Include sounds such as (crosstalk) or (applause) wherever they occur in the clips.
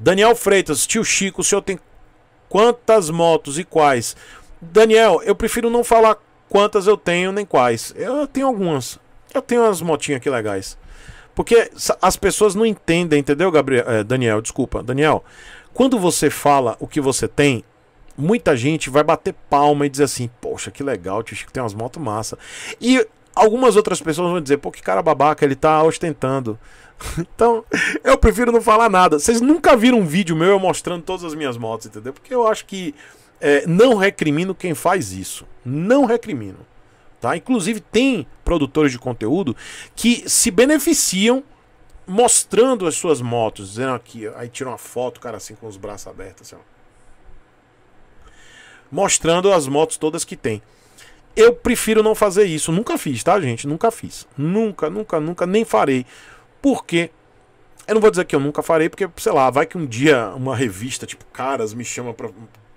Daniel Freitas, tio Chico, o senhor tem quantas motos e quais? Daniel, eu prefiro não falar quantas eu tenho nem quais. Eu tenho algumas. Eu tenho umas motinhas aqui legais. Porque as pessoas não entendem, entendeu, Gabriel? É, Daniel, desculpa. Daniel, quando você fala o que você tem, muita gente vai bater palma e dizer assim: Poxa, que legal, tio Chico tem umas motos massa. E Algumas outras pessoas vão dizer, pô, que cara babaca, ele tá ostentando. (laughs) então, eu prefiro não falar nada. Vocês nunca viram um vídeo meu mostrando todas as minhas motos, entendeu? Porque eu acho que é, não recrimino quem faz isso. Não recrimino. Tá? Inclusive, tem produtores de conteúdo que se beneficiam mostrando as suas motos, dizendo aqui, aí tira uma foto, cara assim com os braços abertos, assim, ó. mostrando as motos todas que tem. Eu prefiro não fazer isso. Nunca fiz, tá, gente? Nunca fiz. Nunca, nunca, nunca, nem farei. Porque eu não vou dizer que eu nunca farei, porque, sei lá, vai que um dia uma revista, tipo, caras, me chama pra,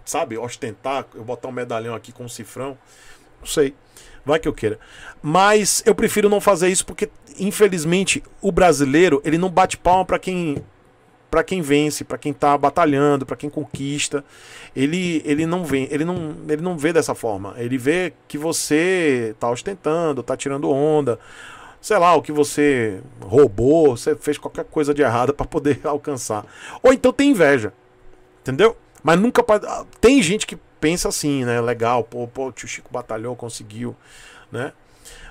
sabe, ostentar, eu botar um medalhão aqui com um cifrão. Não sei. Vai que eu queira. Mas eu prefiro não fazer isso porque, infelizmente, o brasileiro, ele não bate palma para quem para quem vence, para quem está batalhando, para quem conquista. Ele, ele não vê, ele não, ele não vê dessa forma. Ele vê que você tá ostentando, tá tirando onda, sei lá, o que você roubou, você fez qualquer coisa de errada (laughs) para poder alcançar. Ou então tem inveja. Entendeu? Mas nunca ah, tem gente que pensa assim, né? Legal, pô, pô, o tio Chico batalhou, conseguiu, né?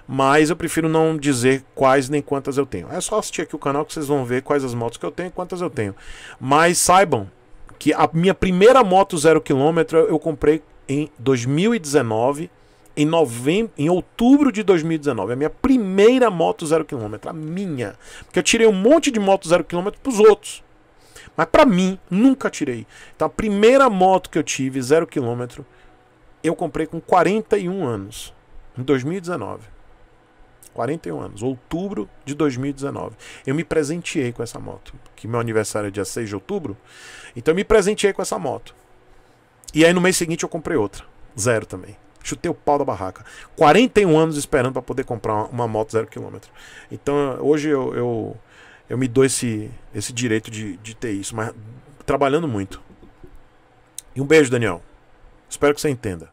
Mas eu prefiro não dizer quais nem quantas eu tenho. É só assistir aqui o canal que vocês vão ver quais as motos que eu tenho e quantas eu tenho. Mas saibam que a minha primeira moto zero quilômetro eu comprei em 2019 em, novembro, em outubro de 2019. É a minha primeira moto zero quilômetro, a minha. Porque eu tirei um monte de moto zero quilômetro para os outros. Mas para mim, nunca tirei. Então a primeira moto que eu tive zero quilômetro, eu comprei com 41 anos em 2019. 41 anos, outubro de 2019. Eu me presenteei com essa moto, que meu aniversário é dia 6 de outubro. Então eu me presenteei com essa moto. E aí no mês seguinte eu comprei outra, zero também. Chutei o pau da barraca. 41 anos esperando para poder comprar uma, moto zero quilômetro. Então hoje eu, eu, eu, me dou esse, esse direito de, de ter isso, mas trabalhando muito. E um beijo, Daniel. Espero que você entenda.